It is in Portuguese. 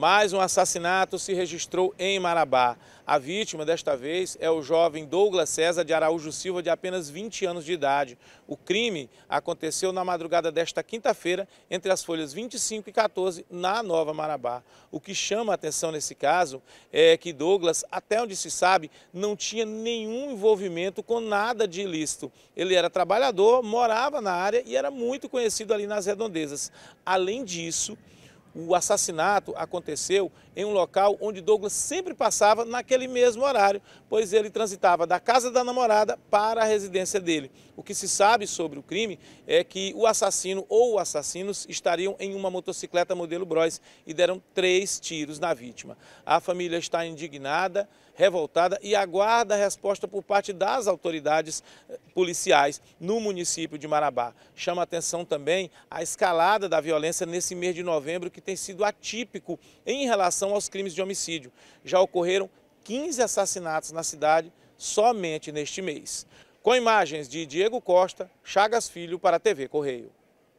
Mais um assassinato se registrou em Marabá. A vítima, desta vez, é o jovem Douglas César de Araújo Silva, de apenas 20 anos de idade. O crime aconteceu na madrugada desta quinta-feira, entre as folhas 25 e 14, na Nova Marabá. O que chama a atenção nesse caso é que Douglas, até onde se sabe, não tinha nenhum envolvimento com nada de ilícito. Ele era trabalhador, morava na área e era muito conhecido ali nas redondezas. Além disso, o assassinato aconteceu em um local onde Douglas sempre passava naquele mesmo horário, pois ele transitava da casa da namorada para a residência dele. O que se sabe sobre o crime é que o assassino ou assassinos estariam em uma motocicleta modelo Bros e deram três tiros na vítima. A família está indignada, revoltada e aguarda a resposta por parte das autoridades eh, policiais no município de Marabá. Chama atenção também a escalada da violência nesse mês de novembro, que tem sido atípico em relação aos crimes de homicídio. Já ocorreram 15 assassinatos na cidade somente neste mês. Com imagens de Diego Costa, Chagas Filho para a TV Correio.